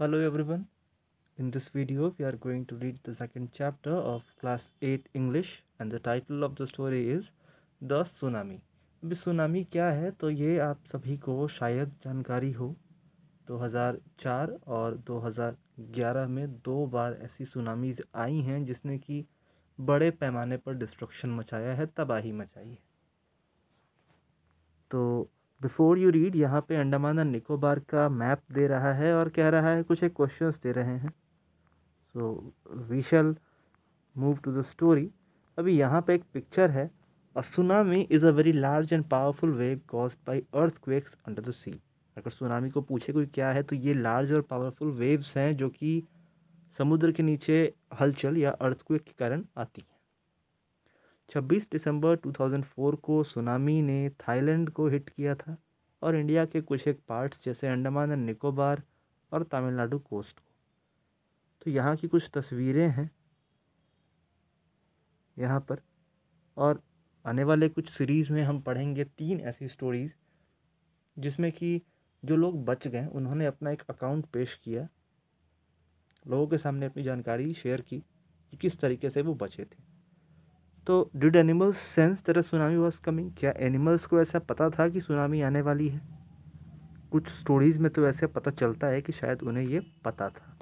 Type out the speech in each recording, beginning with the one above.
Hello everyone. In this video we are going to read the second chapter of class 8 English and the title of the story is The Tsunami. अभी tsunami क्या है तो ये आप सभी को शायद जानकारी हो 2004 और 2011 में दो बार ऐसी सुनामीज आई हैं जिसने कि बड़े पैमाने पर डिस्ट्रक्शन मचाया है तबाही मचाई है तो बिफ़ोर यू रीड यहाँ पे अंडमान एंड निकोबार का मैप दे रहा है और कह रहा है कुछ एक क्वेश्चन दे रहे हैं so we shall move to the story अभी यहाँ पे एक पिक्चर है a tsunami is a very large and powerful wave caused by earthquakes under the sea अगर सुनामी को पूछे कोई क्या है तो ये लार्ज और पावरफुल वेव्स हैं जो कि समुद्र के नीचे हलचल या अर्थक्वेक के कारण आती हैं 26 दिसंबर 2004 को सुनामी ने थाईलैंड को हिट किया था और इंडिया के कुछ एक पार्ट्स जैसे अंडमान एंड निकोबार और तमिलनाडु कोस्ट को तो यहाँ की कुछ तस्वीरें हैं यहाँ पर और आने वाले कुछ सीरीज़ में हम पढ़ेंगे तीन ऐसी स्टोरीज़ जिसमें कि जो लोग बच गए उन्होंने अपना एक अकाउंट पेश किया लोगों के सामने अपनी जानकारी शेयर की कि किस तरीके से वो बचे थे तो डिड एनिमल्स सेंस तेरा सुनामी वॉज कमिंग क्या एनिमल्स को ऐसा पता था कि सुनामी आने वाली है कुछ स्टोरीज़ में तो ऐसे पता चलता है कि शायद उन्हें ये पता था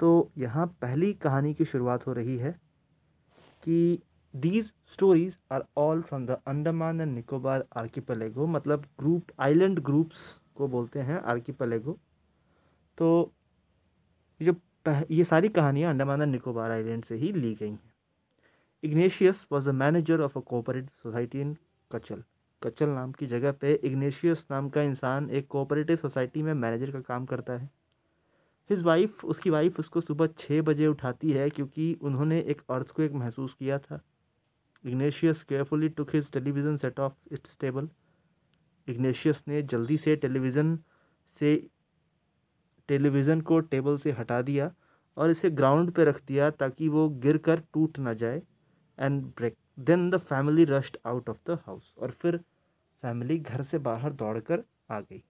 तो यहाँ पहली कहानी की शुरुआत हो रही है कि these stories are all from the Andaman and Nicobar archipelago मतलब ग्रुप आइलैंड ग्रुप्स को बोलते हैं आर्किपलेगो तो जो ये सारी कहानियाँ अंडमान एंड निकोबार आइलैंड से ही ली गई हैं Ignatius was the manager of a cooperative society in Kachal Kachal नाम की जगह पे इग्नेशियस नाम का इंसान एक कोऑपरेटिव सोसाइटी में मैनेजर का काम करता है हिज वाइफ उसकी वाइफ उसको सुबह छः बजे उठाती है क्योंकि उन्होंने एक अर्थ को एक महसूस किया था Ignatius carefully took his television set off its table Ignatius ने जल्दी से टेलीविज़न से टेलीविज़न को टेबल से हटा दिया और इसे ग्राउंड पर रख दिया ताकि वो गिर कर टूट ना जाए and break then the family rushed out of the house और फिर फैमिली घर से बाहर दौड़कर आ गई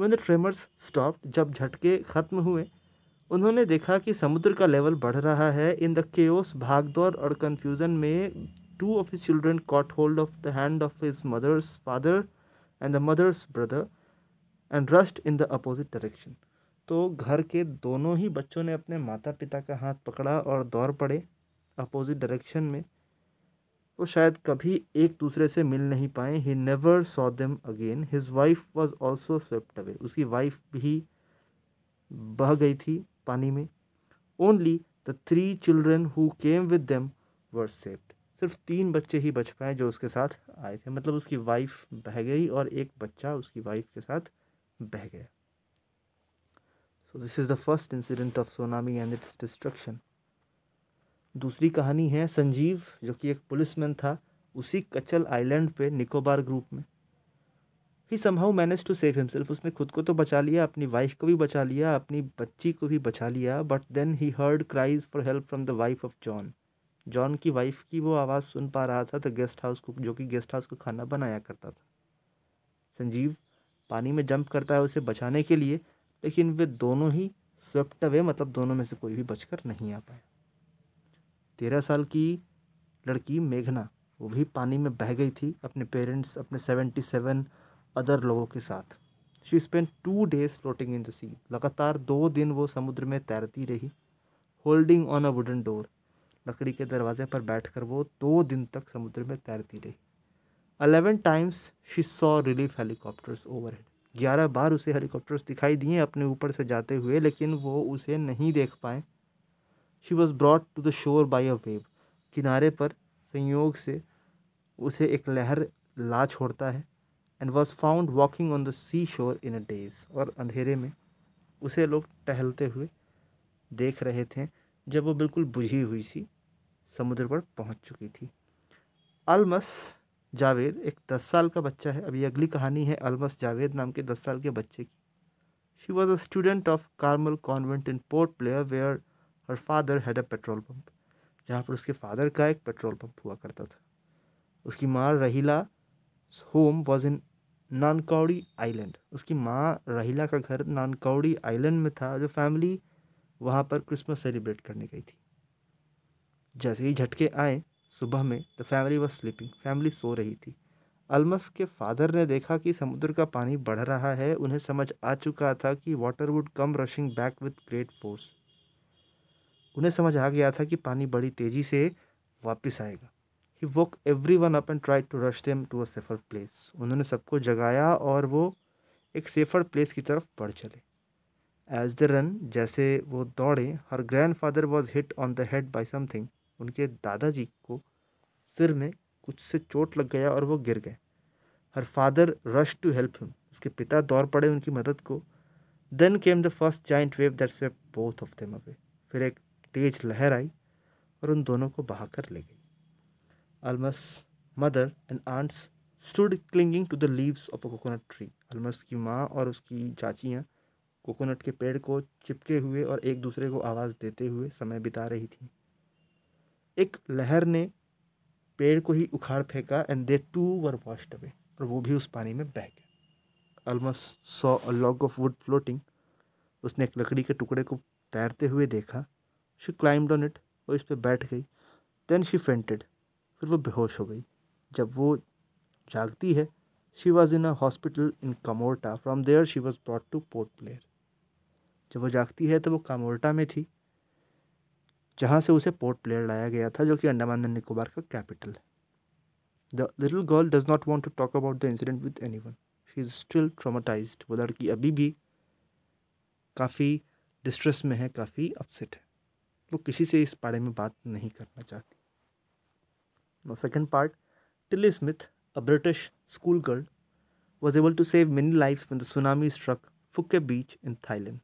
वन द ट्रेमर्स स्टॉप जब झटके ख़त्म हुए उन्होंने देखा कि समुद्र का लेवल बढ़ रहा है इन द केओस भागदौड़ और कन्फ्यूज़न में two of his children caught hold of the hand of his mother's father and the mother's brother and rushed in the opposite direction तो घर के दोनों ही बच्चों ने अपने माता पिता का हाथ पकड़ा और दौड़ पड़े अपोजिट डायरेक्शन में वो शायद कभी एक दूसरे से मिल नहीं पाए he never saw them again his wife was also swept away उसकी वाइफ भी बह गई थी पानी में only the three children who came with them were saved सिर्फ तीन बच्चे ही बच पाए जो उसके साथ आए थे मतलब उसकी वाइफ बह गई और एक बच्चा उसकी वाइफ के साथ बह गया so this is the first incident of tsunami and its destruction दूसरी कहानी है संजीव जो कि एक पुलिसमैन था उसी कचल आइलैंड पे निकोबार ग्रुप में he somehow manage to save himself उसने खुद को तो बचा लिया अपनी वाइफ को भी बचा लिया अपनी बच्ची को भी बचा लिया but then he heard cries for help from the wife of John John की वाइफ की वो आवाज़ सुन पा रहा था तो गेस्ट हाउस को जो कि गेस्ट हाउस को खाना बनाया करता था संजीव पानी में जंप करता है उसे बचाने के लिए लेकिन वे दोनों ही स्वेप्ट अवे मतलब दोनों में से कोई भी बचकर नहीं आ पाया तेरह साल की लड़की मेघना वो भी पानी में बह गई थी अपने पेरेंट्स अपने सेवेंटी सेवन अदर लोगों के साथ she spend two days floating in the sea लगातार दो दिन वो समुद्र में तैरती रही holding on a wooden door लकड़ी के दरवाजे पर कर वो दो दिन तक समुद्र में तैरती रही eleven times she saw relief helicopters overhead ग्यारह बार उसे हेलीकॉप्टर्स दिखाई दिए अपने ऊपर से जाते हुए लेकिन वो उसे नहीं देख पाए she was brought to the shore by a wave किनारे पर संयोग से उसे एक लहर ला छोड़ता है and was found walking on the sea shore in a days और अंधेरे में उसे लोग टहलते हुए देख रहे थे जब वो बिल्कुल बुझी हुई सी समुद्र पर पहुंच चुकी थी अलमस जावेद एक दस साल का बच्चा है अभी अगली कहानी है अलमस जावेद नाम के दस साल के बच्चे की she was a student of Carmel convent in Port Blair where her father had a petrol pump जहाँ पर उसके फादर का एक पेट्रोल पंप हुआ करता था उसकी माँ Raheela home was in Nancowry island उसकी माँ रहीला का घर नानकौड़ी आइलैंड में था जो फैमिली वहाँ पर क्रिसमस सेलिब्रेट करने गई थी जैसे ही झटके आए सुबह में the family was sleeping family सो रही थी अलमस के फादर ने देखा कि समुद्र का पानी बढ़ रहा है उन्हें समझ आ चुका था कि water would come rushing back with great force उन्हें समझ आ गया था कि पानी बड़ी तेज़ी से वापस आएगा he woke everyone up and try to rush them to a safer place उन्होंने सबको जगाया और वो एक सेफर प्लेस की तरफ बढ़ चले एज द रन जैसे वो दौड़े her grandfather was hit on the head by something उनके दादाजी को सिर में कुछ से चोट लग गया और वो गिर गए her father rush to help him उसके पिता दौड़ पड़े उनकी मदद को then came the first giant wave that's swept both of them away फिर एक तेज लहर आई और उन दोनों को बहाकर ले गई Almas mother and aunts stood clinging to the leaves of a coconut tree Almas की माँ और उसकी चाचियाँ कोकोनट के पेड़ को चिपके हुए और एक दूसरे को आवाज़ देते हुए समय बिता रही थी एक लहर ने पेड़ को ही उखाड़ फेंका and they too were washed away और वो भी उस पानी में बह गया Almas saw a log of wood floating उसने एक लकड़ी के टुकड़े को तैरते हुए देखा शी क्लाइम्ड ऑन इट और इस पर बैठ गई देन शी फेंटेड फिर वो बेहोश हो गई जब वो जागती है she was in a hospital in Kamorta from there she was brought to Port Blair जब वो जागती है तो वो कामोर्टा में थी जहाँ से उसे पोर्ट प्लेयर लाया गया था जो कि अंडमान एंड निकोबार का कैपिटल है the little girl does not want to talk about the incident with anyone she is still traumatised वो लड़की अभी भी काफ़ी डिस्ट्रेस में है काफ़ी अपसेट है वो किसी से इस बारे में बात नहीं करना चाहती second part Tilly Smith a British school girl was able to save many life when the tsunami struck Phuket Beach in Thailand.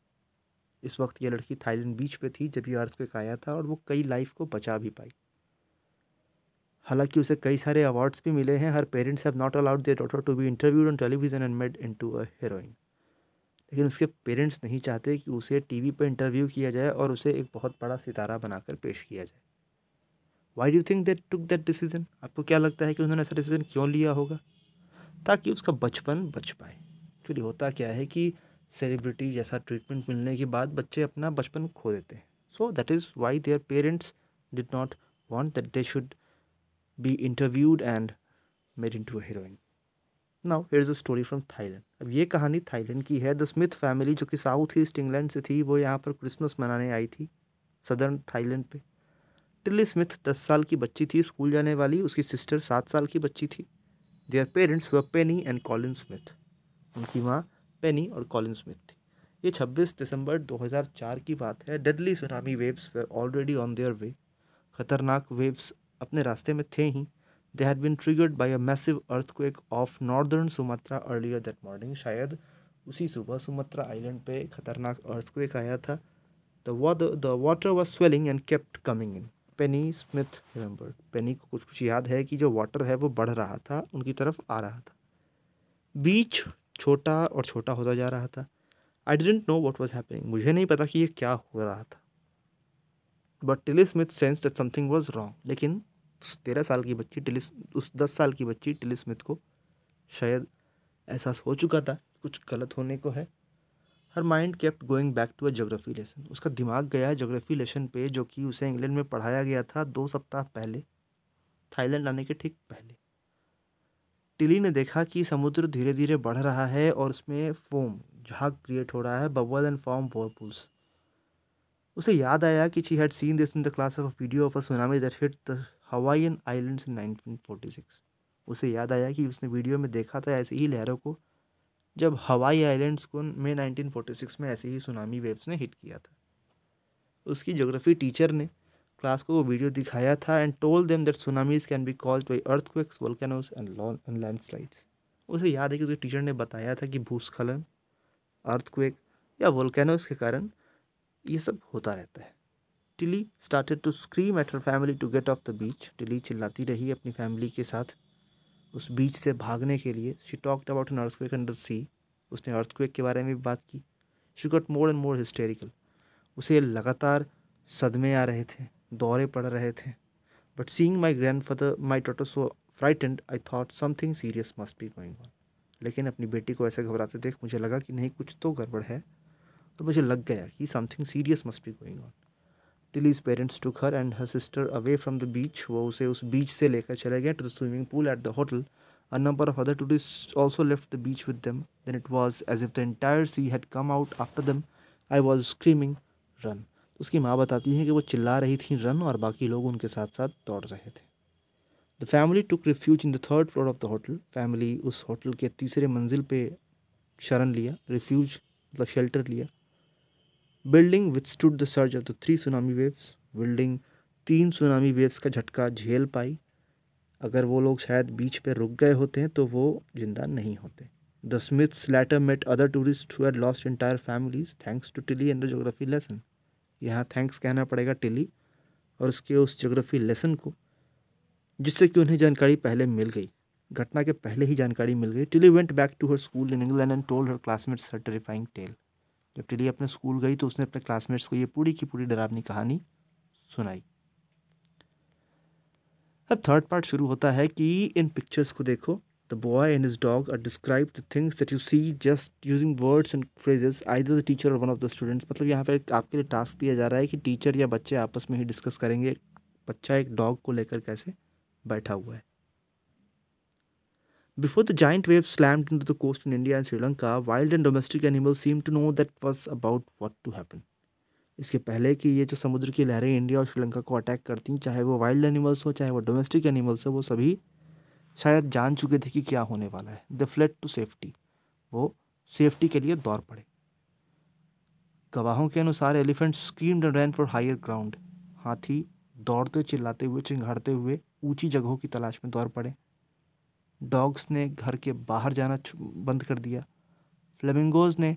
इस वक्त ये लड़की थाईलैंड बीच पे थी जब ये अर्थ पे आया था और वो कई लाइफ को बचा भी पाई हालांकि उसे कई सारे अवार्ड्स भी मिले हैं her parents have not allowed their daughter to be interviewed on television and made into a heroine लेकिन उसके पेरेंट्स नहीं चाहते कि उसे टीवी पर इंटरव्यू किया जाए और उसे एक बहुत बड़ा सितारा बनाकर पेश किया जाए why do think that took that decision आपको क्या लगता है कि उन्होंने ऐसा डिसीजन क्यों लिया होगा ताकि उसका बचपन बच पाए एक्चुअली होता क्या है कि सेलिब्रिटी जैसा ट्रीटमेंट मिलने के बाद बच्चे अपना बचपन खो देते हैं so that is why their parents did not want that they should be interviewed and made into heroine now here is a story from Thailand अब ये कहानी थाईलैंड की है द स्मिथ फैमिली जो कि साउथ ईस्ट इंग्लैंड से थी वो यहाँ पर क्रिसमस मनाने आई थी सदर्न थाईलैंड पे टिल्ली स्मिथ दस साल की बच्ची थी स्कूल जाने वाली उसकी सिस्टर सात साल की बच्ची थी देयर पेरेंट्स व पेनी एंड कॉलिन स्मिथ उनकी माँ पेनी और कॉलिन स्मिथ थी ये छब्बीस दिसंबर दो हज़ार चार की बात है deadly tsunami waves were already on their way खतरनाक वेव्स अपने रास्ते में थे ही They had triggered by a massive massive earthquake off northern Sumatra earlier that morning शायद उसी सुबह सुमत्रा आइलैंड पे खतरनाक अर्थक्वेक आया था the the water was swelling and kept coming in Penny Smith remember Penny को कुछ कुछ याद है कि जो वाटर है वो बढ़ रहा था उनकी तरफ आ रहा था बीच छोटा और छोटा होता जा रहा था I didn't know what was happening मुझे नहीं पता कि ये क्या हो रहा था but Tilly Smith sense that something was wrong लेकिन तेरह साल की बच्ची टिलिस उस दस साल की बच्ची टिली स्मिथ को शायद एहसास हो चुका था कुछ गलत होने को है her mind kept going back to a geography lesson उसका दिमाग गया जोग्राफी लेसन पे जो कि उसे इंग्लैंड में पढ़ाया गया था दो सप्ताह पहले थाईलैंड आने के ठीक पहले टिली ने देखा कि समुद्र धीरे धीरे बढ़ रहा है और उसमें फोम झाग क्रिएट हो रहा है बबल एंड फॉर्म वॉरपूल्स उसे याद आया कि she had seen this in the class of video of a tsunami that hit the Hawaiian islands in 1946 उसे याद आया कि उसने वीडियो में देखा था ऐसी ही लहरों को जब हवाई आइलैंड्स को मे 1946 में ऐसे ही सुनामी वेव्स ने हिट किया था उसकी जोग्राफी टीचर ने क्लास को वो वीडियो दिखाया था and told them that tsunamis can be caused by earthquakes volcanoes and and slides उसे याद है कि उसके टीचर ने बताया था कि भूस्खलन अर्थक्वेक या वोल्केनोज के कारण ये सब होता रहता है Tilly started to scream at her family to get off the beach Tilly चिल्लाती रही अपनी फैमिली के साथ उस बीच से भागने के लिए she talked about an earthquake under sea उसने अर्थक्वेक के बारे में भी बात की she got more and more hysterical उसे लगातार सदमे आ रहे थे दौरे पड़ रहे थे but seeing my grandfather my daughter so frightened I thought something serious must be going on लेकिन अपनी बेटी को ऐसे घबराते देख मुझे लगा कि नहीं कुछ तो गड़बड़ है तो मुझे लग गया कि something serious must be going on Tilly's parents took her and her sister away from the beach वो उसे उस बीच से लेकर चले गए to the swimming pool at the hotel a number of other tourists also left the beach with them. Then it was as if the entire sea had come out after them. I was screaming run उसकी माँ बताती हैं कि वो चिल्ला रही थी run और बाकी लोग उनके साथ साथ दौड़ रहे थे the family took refuge in the third floor of the hotel family उस होटल के तीसरे मंजिल पे शरण लिया रिफ्यूज मतलब शेल्टर लिया building withstood the surge of the three tsunami waves building तीन सुनामी वेव्स का झटका झेल पाई अगर वो लोग शायद बीच पे रुक गए होते हैं तो वो जिंदा नहीं होते the Smiths later met other tourists who lost entire families thanks to Tilly and the geography lesson यहाँ थैंक्स कहना पड़ेगा टिली और उसके उस जोग्राफी लेसन को जिससे कि उन्हें जानकारी पहले मिल गई घटना के पहले ही जानकारी मिल गई Tilly went back to her school in England and told her classmates her terrifying tale जब टिली अपने स्कूल गई तो उसने अपने क्लासमेट्स को ये पूरी की पूरी डरावनी कहानी सुनाई अब थर्ड पार्ट शुरू होता है कि इन पिक्चर्स को देखो the boy and his dog are describe the things that you see just using words and phrases there the teacher और वन ऑफ द स्टूडेंट्स मतलब यहाँ पर आपके लिए टास्क दिया जा रहा है कि टीचर या बच्चे आपस में ही डिस्कस करेंगे बच्चा एक डॉग को लेकर कैसे बैठा हुआ है Before the giant wave slammed into the coast in India and Sri Lanka, wild and domestic animals seemed to know that was about what to happen. इसके पहले कि ये जो समुद्र की लहरें इंडिया और श्रीलंका को अटैक करती चाहे वो वाइल्ड एनिमल्स हो चाहे वो डोमेस्टिक एनिमल्स हो वो सभी शायद जान चुके थे कि क्या होने वाला है द फ्लेट टू सेफ्टी वो सेफ्टी के लिए दौड़ पड़े गवाहों के अनुसार elephants scream ran for higher ground हाथी दौड़ते चिल्लाते हुए चिंघाड़ते हुए ऊंची जगहों की तलाश में दौड़ पड़े डॉग्स ने घर के बाहर जाना बंद कर दिया फ्लेमिंगोज ने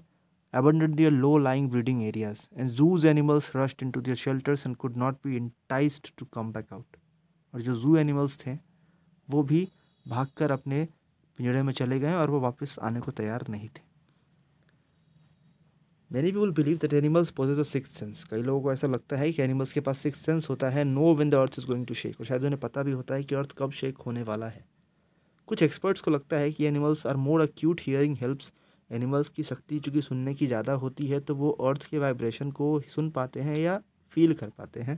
abandoned their low lying breeding areas and zoo's animals rushed into their shelters and could not be enticed to come back out और जो जू एनिमल्स थे वो भी भाग कर अपने पिंजड़े में चले गए और वो वापस आने को तैयार नहीं थे many people believe that animals possess of six sense कई लोगों को ऐसा लगता है कि एनिमल्स के पास सिक्स सेंस होता है know when the earth is going to shake और शायद उन्हें पता भी होता है कि अर्थ कब शेक होने वाला है कुछ एक्सपर्ट्स को लगता है कि animals are more acute hearing helps animals की शक्ति चूँकि सुनने की ज़्यादा होती है तो वो अर्थ के वाइब्रेशन को सुन पाते हैं या फील कर पाते हैं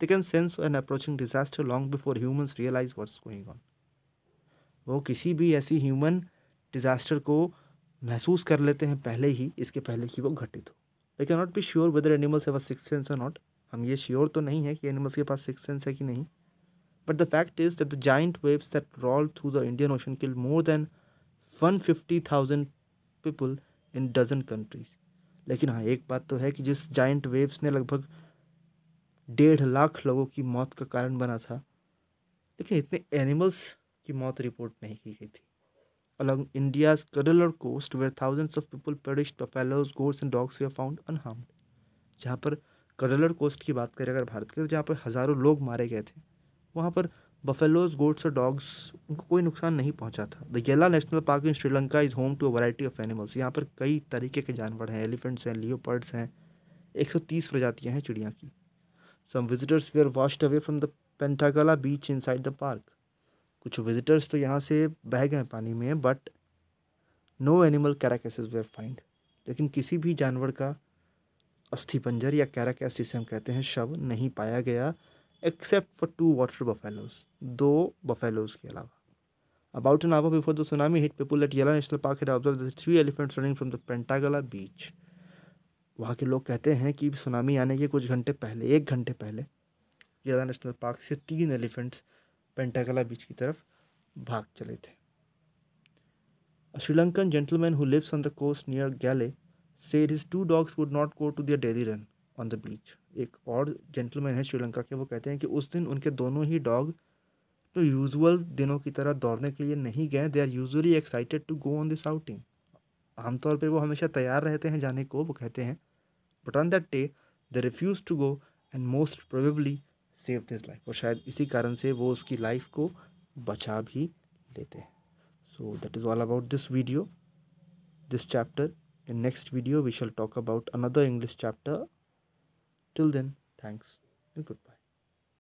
they can sense an approaching disaster long before humans realise what's going on वो किसी भी ऐसी ह्यूमन डिजास्टर को महसूस कर लेते हैं पहले ही इसके पहले कि वो घटित हो they can not be sure whether animals have six sense or not हम ये श्योर तो नहीं है कि एनिमल्स के पास सिक्स सेंस है कि नहीं But the fact is that the giant waves that rolled through the Indian Ocean killed more than 150,000 people in dozen countries लेकिन हाँ एक बात तो है कि जिस जाइंट वेव्स ने लगभग डेढ़ लाख लोगों की मौत का कारण बना था लेकिन इतने एनिमल्स की मौत रिपोर्ट नहीं की गई थी अलॉन्ग इंडियाज और coast where thousands of people perished buffaloes goats and dogs were found unharmed जहाँ पर कडलर कोस्ट की बात करें अगर भारत के तो जहाँ पर हज़ारों लोग मारे गए थे वहाँ पर बफेलोज गोट्स और डॉग्स उनको कोई नुकसान नहीं पहुँचा था the Yala national park in Sri Lanka is home to a variety of animals यहाँ पर कई तरीके के जानवर हैं एलिफेंट्स हैं लियोपर्ड्स हैं 130 प्रजातियाँ हैं चिड़िया की some visitors were washed away from the Patanangala beach inside the park कुछ विजिटर्स तो यहाँ से बह गए पानी में but no animal carcasses were found लेकिन किसी भी जानवर का अस्थिपंजर या कैराकेस जिसे हम कहते हैं शव नहीं पाया गया except for two water buffaloes दो बफेलोज के अलावा about an hour before the tsunami hit people at Yala national park had observed three three running from the Patanangala beach वहाँ के लोग कहते हैं कि सुनामी आने के कुछ घंटे पहले एक घंटे पहले येला नेशनल पार्क से तीन एलिफेंट्स पेंटागला बीच की तरफ भाग चले थे Sri Lankan gentleman who lives on the coast near Galle said his two dogs would not go to their daily run on the beach एक और जेंटलमैन है श्रीलंका के वो कहते हैं कि उस दिन उनके दोनों ही डॉग तो यूजुअल दिनों की तरह दौड़ने के लिए नहीं गए they are usually excited to go on this outing आमतौर पर वो हमेशा तैयार रहते हैं जाने को वो कहते हैं but on that day they refuse to go and most probably save this life और शायद इसी कारण से वो उसकी लाइफ को बचा भी लेते हैं so that is all about this video this chapter in next video we shall talk about another English chapter Till then, thanks and goodbye.